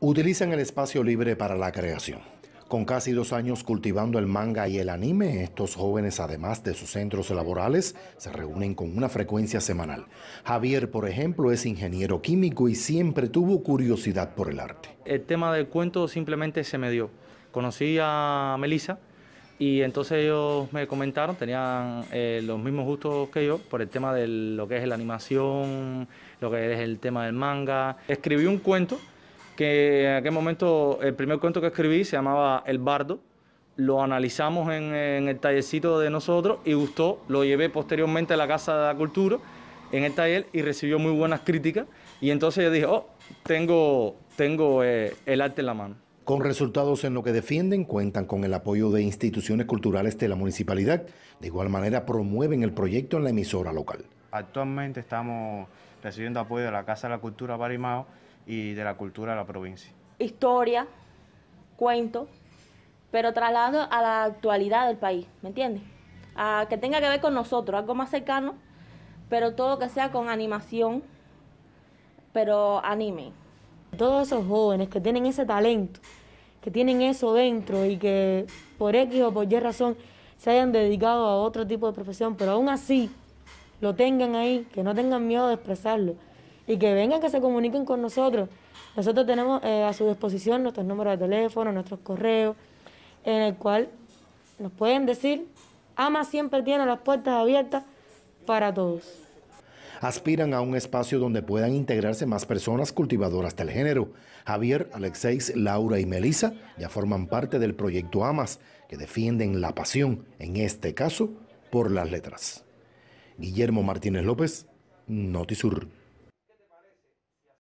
utilizan el espacio libre para la creación. Con casi dos años cultivando el manga y el anime, estos jóvenes, además de sus centros laborales, se reúnen con una frecuencia semanal. Javier, por ejemplo, es ingeniero químico y siempre tuvo curiosidad por el arte. El tema del cuento simplemente se me dio. Conocí a Melissa y entonces ellos me comentaron, tenían eh, los mismos gustos que yo por el tema de lo que es la animación, lo que es el tema del manga. Escribí un cuento que en aquel momento el primer cuento que escribí se llamaba El Bardo, lo analizamos en, el tallercito de nosotros y gustó, lo llevé posteriormente a la Casa de la Cultura en el taller y recibió muy buenas críticas y entonces yo dije, oh, tengo, tengo eh, el arte en la mano. Con resultados en lo que defienden, cuentan con el apoyo de instituciones culturales de la municipalidad. De igual manera, promueven el proyecto en la emisora local. Actualmente estamos recibiendo apoyo de la Casa de la Cultura Barimao y de la cultura de la provincia. Historia, cuento, pero trasladando a la actualidad del país, ¿me entiendes? A que tenga que ver con nosotros, algo más cercano, pero todo que sea con animación, pero anime. Todos esos jóvenes que tienen ese talento, que tienen eso dentro y que por X o por Y razón se hayan dedicado a otro tipo de profesión, pero aún así lo tengan ahí, que no tengan miedo de expresarlo, y que vengan, que se comuniquen con nosotros. Nosotros tenemos eh, a su disposición nuestros números de teléfono, nuestros correos, en el cual nos pueden decir, AMAS siempre tiene las puertas abiertas para todos aspiran a un espacio donde puedan integrarse más personas cultivadoras del género. Javier, Alexeis, Laura y Melissa ya forman parte del proyecto AMAS, que defienden la pasión, en este caso, por las letras. Guillermo Martínez López, Notisur.